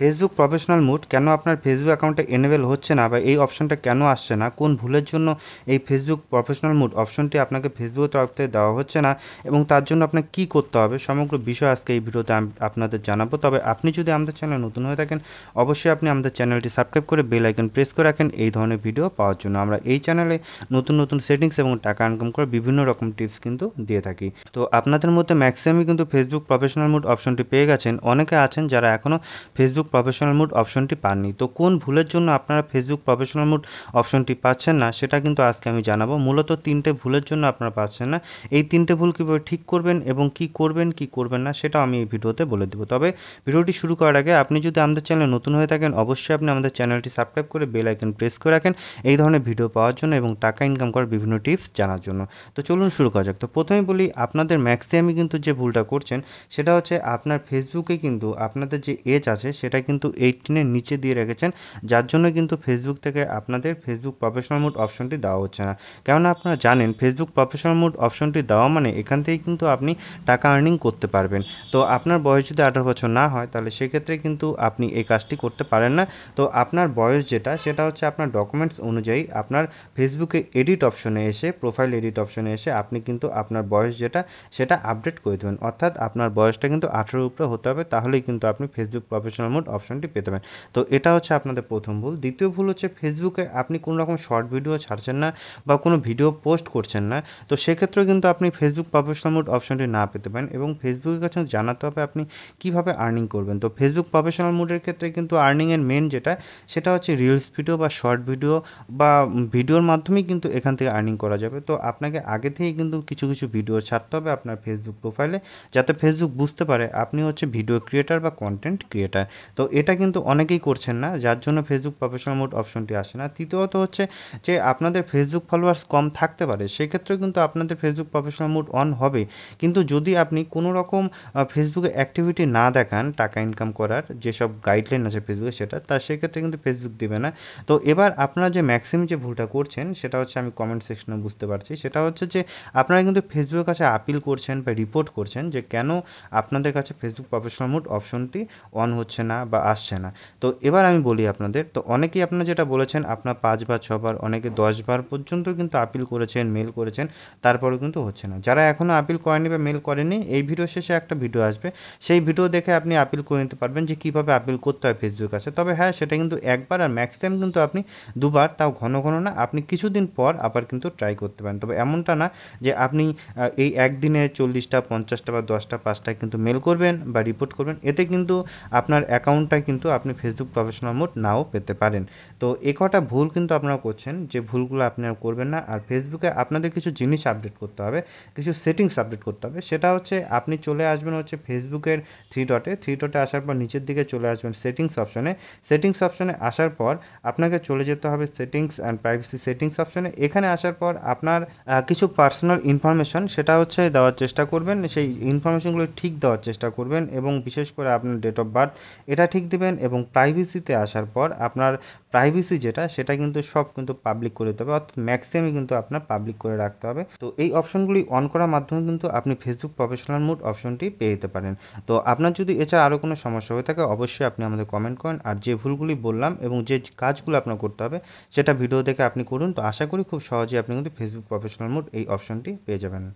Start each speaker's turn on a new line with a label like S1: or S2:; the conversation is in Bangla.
S1: ফেসবুক প্রফেশনাল মুড কেন আপনার ফেসবুক অ্যাকাউন্টে এনেবেল হচ্ছে না বা এই অপশনটা কেন আসছে না কোন ভুলের জন্য এই ফেসবুক প্রফেশনাল মুড অপশনটি আপনাকে ফেসবুক তরফ থেকে দেওয়া হচ্ছে না এবং তার জন্য আপনাকে কী করতে হবে সমগ্র বিষয় আজকে এই ভিডিওতে আপনাদের জানাবো তবে আপনি যদি আমাদের চ্যানেল নতুন হয়ে থাকেন অবশ্যই আপনি আমাদের চ্যানেলটি সাবস্ক্রাইব করে বেল আইকন প্রেস করে রাখেন এই ধরনের ভিডিও পাওয়ার জন্য আমরা এই চ্যানেলে নতুন নতুন সেটিংস এবং টাকা ইনকাম করে বিভিন্ন রকম টিপস কিন্তু দিয়ে থাকি তো আপনাদের মধ্যে ম্যাক্সিমামই কিন্তু ফেসবুক প্রফেশনাল মুড অপশনটি পেয়ে গেছেন অনেকে আছেন যারা এখনও ফেসবুক প্রফেশনাল মুড অপশনটি পাননি তো কোন ভুলের জন্য আপনারা ফেসবুক প্রফেশনাল মুড অপশনটি পাচ্ছেন না সেটা কিন্তু আজকে আমি জানাবো মূলত তিনটে ভুলের জন্য আপনারা পাচ্ছেন না এই তিনটে ভুল কীভাবে ঠিক করবেন এবং কি করবেন কি করবেন না সেটা আমি এই ভিডিওতে বলে দেবো তবে ভিডিওটি শুরু করার আগে আপনি যদি আমাদের চ্যানেলে নতুন হয়ে থাকেন অবশ্যই আপনি আমাদের চ্যানেলটি সাবস্ক্রাইব করে বেল আইকন প্রেস করে রাখেন এই ধরনের ভিডিও পাওয়ার জন্য এবং টাকা ইনকাম করার বিভিন্ন টিপস জানার জন্য তো চলুন শুরু করা যাক তো প্রথমে বলি আপনাদের ম্যাক্সিমামই কিন্তু যে ভুলটা করছেন সেটা হচ্ছে আপনার ফেসবুকে কিন্তু আপনাদের যে এজ আছে সেটা কিন্তু এইটিনের নিচে দিয়ে রেখেছেন যার জন্য কিন্তু ফেসবুক থেকে আপনাদের ফেসবুক প্রফেশনাল মোড অপশনটি দেওয়া হচ্ছে না কেননা আপনারা জানেন ফেসবুক প্রফেশনাল মোড অপশনটি দেওয়া মানে এখান থেকে কিন্তু আপনি টাকা আর্নিং করতে পারবেন তো আপনার বয়স যদি আঠারো বছর না হয় তাহলে সেক্ষেত্রে কিন্তু আপনি এই কাজটি করতে পারেন না তো আপনার বয়স যেটা সেটা হচ্ছে আপনার ডকুমেন্টস অনুযায়ী আপনার ফেসবুকে এডিট অপশনে এসে প্রোফাইল এডিট অপশনে এসে আপনি কিন্তু আপনার বয়স যেটা সেটা আপডেট করে দেবেন অর্থাৎ আপনার বয়সটা কিন্তু আঠেরো উপরে হতে হবে তাহলেই কিন্তু আপনি ফেসবুক প্রফেশনাল মোড ডাউনলোড অপশনটি পেতে পারেন তো এটা হচ্ছে আপনাদের প্রথম ভুল দ্বিতীয় ভুল হচ্ছে ফেসবুকে আপনি কোনো রকম শর্ট ভিডিও ছাড়ছেন না বা কোনো ভিডিও পোস্ট করছেন না তো সেক্ষেত্রেও কিন্তু আপনি ফেসবুক প্রফেশনাল মোড অপশনটি না পেতে পারেন এবং ফেসবুকের কাছে জানাতে হবে আপনি কীভাবে আর্নিং করবেন তো ফেসবুক প্রফেশনাল মোডের ক্ষেত্রে কিন্তু আর্নিংয়ের মেন যেটা সেটা হচ্ছে রিলস ভিডিও বা শর্ট ভিডিও বা ভিডিওর মাধ্যমেই কিন্তু এখান থেকে আর্নিং করা যাবে তো আপনাকে আগে থেকেই কিন্তু কিছু কিছু ভিডিও ছাড়তে হবে আপনার ফেসবুক প্রোফাইলে যাতে ফেসবুক বুঝতে পারে আপনি হচ্ছে ভিডিও ক্রিয়েটার বা কন্টেন্ট ক্রিয়েটার তো এটা কিন্তু অনেকেই করছেন না যার জন্য ফেসবুক প্রফেশনাল মোড অপশনটি আসে না তৃতীয়ত হচ্ছে যে আপনাদের ফেসবুক ফলোয়ার্স কম থাকতে পারে সেক্ষেত্রেও কিন্তু আপনাদের ফেসবুক প্রফেশনাল মোড অন হবে কিন্তু যদি আপনি কোনো রকম ফেসবুকে অ্যাক্টিভিটি না দেখান টাকা ইনকাম করার যেসব গাইডলাইন আছে ফেসবুকে সেটা তা সেক্ষেত্রে কিন্তু ফেসবুক দেবে না তো এবার আপনারা যে ম্যাক্সিমাম যে ভুলটা করছেন সেটা হচ্ছে আমি কমেন্ট সেকশনে বুঝতে পারছি সেটা হচ্ছে যে আপনারা কিন্তু ফেসবুকের কাছে আপিল করছেন বা রিপোর্ট করছেন যে কেন আপনাদের কাছে ফেসবুক প্রফেশনাল মোড অপশনটি অন হচ্ছে না বা আসছে না তো এবার আমি বলি আপনাদের তো অনেকেই আপনারা যেটা বলেছেন আপনার পাঁচবার ছবার অনেকে দশবার পর্যন্ত কিন্তু আপিল করেছেন মেল করেছেন তারপরেও কিন্তু হচ্ছে না যারা এখনও আপিল করেনি বা মেল করেনি এই ভিডিও শেষে একটা ভিডিও আসবে সেই ভিডিও দেখে আপনি আপিল করে নিতে পারবেন যে কীভাবে আপিল করতে হয় ফেসবুক আছে তবে হ্যাঁ সেটা কিন্তু একবার আর ম্যাক্সিমাম কিন্তু আপনি দুবার তাও ঘন ঘন না আপনি কিছুদিন পর আবার কিন্তু ট্রাই করতে পারেন তবে এমনটা না যে আপনি এই একদিনে চল্লিশটা পঞ্চাশটা বা দশটা পাঁচটা কিন্তু মেল করবেন বা রিপোর্ট করবেন এতে কিন্তু আপনার অ্যাকাউন্ট অ্যাকাউন্টটা কিন্তু আপনি ফেসবুক প্রফেশনাল মোড নাও পেতে পারেন তো এ কটা ভুল কিন্তু আপনারা করছেন যে ভুলগুলো আপনারা করবেন না আর ফেসবুকে আপনাদের কিছু জিনিস আপডেট করতে হবে কিছু সেটিংস আপডেট করতে হবে সেটা হচ্ছে আপনি চলে আসবেন হচ্ছে ফেসবুকের থ্রি ডটে থ্রি ডটে আসার পর নিচের দিকে চলে আসবেন সেটিংস অপশনে সেটিংস অপশনে আসার পর আপনাকে চলে যেতে হবে সেটিংস অ্যান্ড প্রাইভেসি সেটিংস অপশনে এখানে আসার পর আপনার কিছু পার্সোনাল ইনফরমেশন সেটা হচ্ছে দেওয়ার চেষ্টা করবেন সেই ইনফরমেশনগুলো ঠিক দেওয়ার চেষ্টা করবেন এবং বিশেষ করে আপনার ডেট অফ বার্থ এটা সেটা ঠিক দেবেন এবং প্রাইভেসিতে আসার পর আপনার প্রাইভেসি যেটা সেটা কিন্তু সব কিন্তু পাবলিক করে দিতে হবে অর্থাৎ ম্যাক্সিমামই কিন্তু আপনার পাবলিক করে রাখতে হবে তো এই অপশনগুলি অন করার মাধ্যমে কিন্তু আপনি ফেসবুক প্রফেশনাল মুড অপশনটি পেয়ে যেতে পারেন তো আপনার যদি এছাড়া আরও কোনো সমস্যা হয়ে থাকে অবশ্যই আপনি আমাদের কমেন্ট করেন আর যে ভুলগুলি বললাম এবং যে কাজগুলো আপনার করতে হবে সেটা ভিডিও দেখে আপনি করুন তো আশা করি খুব সহজে আপনি কিন্তু ফেসবুক প্রফেশনাল মোড এই অপশনটি পেয়ে যাবেন